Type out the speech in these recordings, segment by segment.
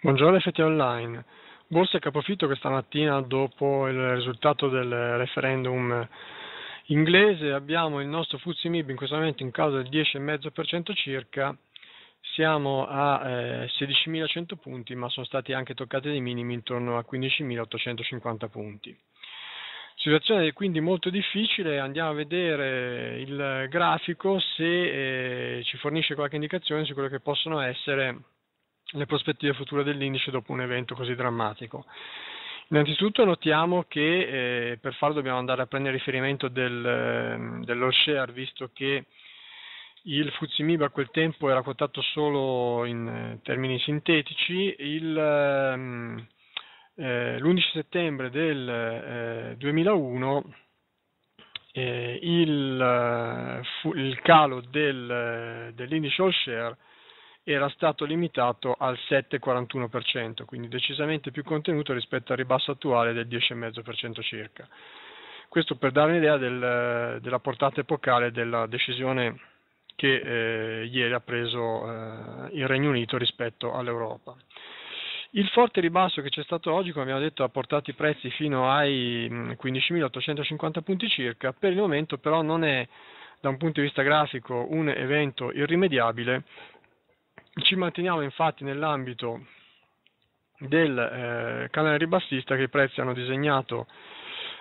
Buongiorno effetti online. Borsa e capofitto questa mattina dopo il risultato del referendum inglese. Abbiamo il nostro Fuzzi Mib in questo momento in causa del 10,5% circa. Siamo a eh, 16.100 punti, ma sono stati anche toccati dei minimi intorno a 15.850 punti. Situazione quindi molto difficile, andiamo a vedere il grafico se eh, ci fornisce qualche indicazione su quello che possono essere le prospettive future dell'indice dopo un evento così drammatico. Innanzitutto notiamo che eh, per farlo dobbiamo andare a prendere riferimento del, ehm, dell'All visto che il Fuzimib a quel tempo era quotato solo in eh, termini sintetici, il, ehm, eh, l'11 settembre del eh, 2001 eh, il, eh, il, calo del, dell'indice All Share era stato limitato al 7,41%, quindi decisamente più contenuto rispetto al ribasso attuale del 10,5% circa. Questo per dare un'idea del, della portata epocale della decisione che eh, ieri ha preso eh, il Regno Unito rispetto all'Europa. Il forte ribasso che c'è stato oggi, come abbiamo detto, ha portato i prezzi fino ai 15.850 mm, punti circa, per il momento però non è da un punto di vista grafico un evento irrimediabile ci manteniamo infatti nell'ambito del eh, canale ribassista che i prezzi hanno disegnato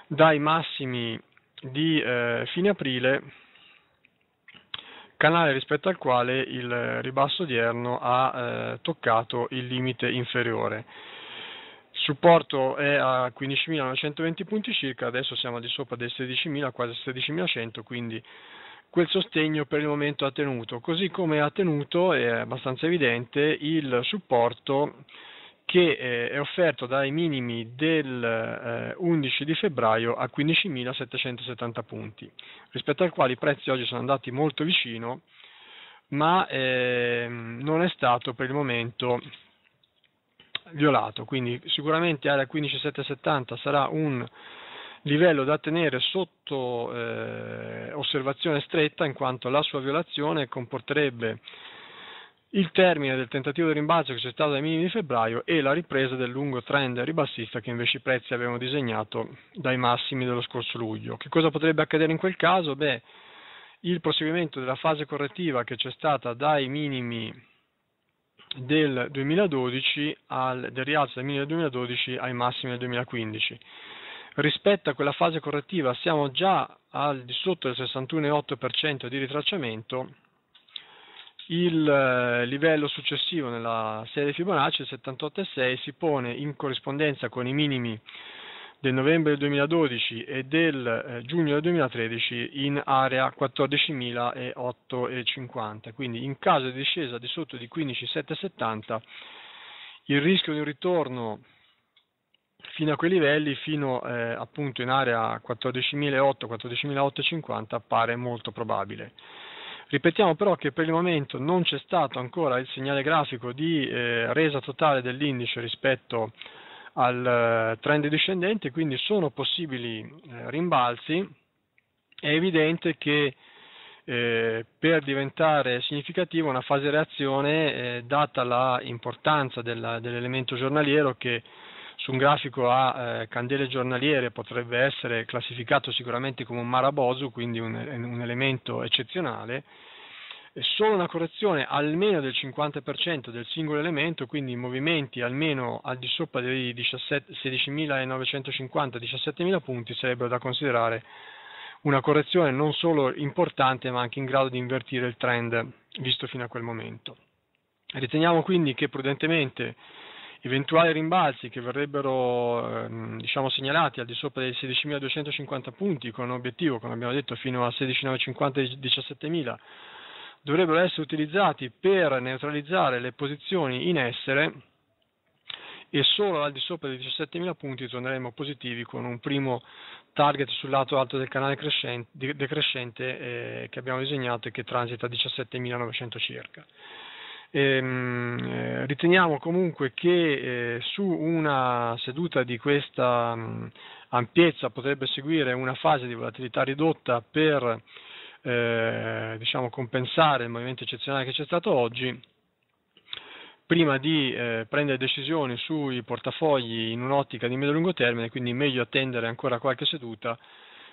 dai massimi di eh, fine aprile, canale rispetto al quale il ribasso odierno ha eh, toccato il limite inferiore. Il supporto è a 15.920 punti circa, adesso siamo di sopra dei 16.000, quasi 16.100, quindi quel sostegno per il momento ha tenuto, così come ha tenuto, è abbastanza evidente, il supporto che eh, è offerto dai minimi del 11 eh, di febbraio a 15.770 punti, rispetto al quale i prezzi oggi sono andati molto vicino, ma ehm, non è stato per il momento violato, quindi sicuramente area 15.770 sarà un livello da tenere sotto eh, osservazione stretta in quanto la sua violazione comporterebbe il termine del tentativo di rimbalzo che c'è stato ai minimi di febbraio e la ripresa del lungo trend ribassista che invece i prezzi avevano disegnato dai massimi dello scorso luglio. Che cosa potrebbe accadere in quel caso? Beh, il proseguimento della fase correttiva che c'è stata dai minimi del 2012 al, del rialzo del minimo del 2012 ai massimi del 2015 rispetto a quella fase correttiva siamo già al di sotto del 61,8% di ritracciamento, il eh, livello successivo nella serie Fibonacci, il 78,6, si pone in corrispondenza con i minimi del novembre 2012 e del eh, giugno 2013 in area 14.850, Quindi in caso di discesa di sotto di 15.770 il rischio di un ritorno fino a quei livelli, fino eh, appunto in area 14.800-14.850 appare molto probabile. Ripetiamo però che per il momento non c'è stato ancora il segnale grafico di eh, resa totale dell'indice rispetto al eh, trend discendente, quindi sono possibili eh, rimbalzi. È evidente che eh, per diventare significativa una fase reazione, eh, data la importanza della, dell'elemento giornaliero che su un grafico a eh, candele giornaliere potrebbe essere classificato sicuramente come un marabosu, quindi un, eh, un elemento eccezionale, solo una correzione almeno del 50% del singolo elemento, quindi movimenti almeno al di sopra dei 16.950-17.000 punti sarebbero da considerare una correzione non solo importante ma anche in grado di invertire il trend visto fino a quel momento. Riteniamo quindi che prudentemente Eventuali rimbalzi che verrebbero ehm, diciamo, segnalati al di sopra dei 16.250 punti con obiettivo, come abbiamo detto, fino a 16.950-17.000 dovrebbero essere utilizzati per neutralizzare le posizioni in essere e solo al di sopra dei 17.000 punti torneremo positivi con un primo target sul lato alto del canale crescente, decrescente eh, che abbiamo disegnato e che transita a 17.900 circa. Ehm, eh, riteniamo comunque che eh, su una seduta di questa mh, mm, ampiezza potrebbe seguire una fase di volatilità ridotta per eh, diciamo, compensare il movimento eccezionale che c'è stato oggi prima di eh, prendere decisioni sui portafogli in un'ottica di medio-lungo termine, quindi meglio attendere ancora qualche seduta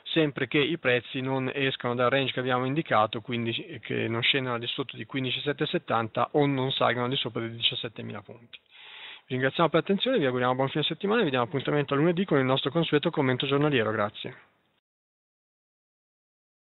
sempre che i prezzi non escano dal range che abbiamo indicato, quindi che non scendano al di sotto di 15.770 o non salgano al di sopra di 17.000 punti. Vi ringraziamo per l'attenzione, vi auguriamo buon fine settimana e vi diamo appuntamento a lunedì con il nostro consueto commento giornaliero. Grazie.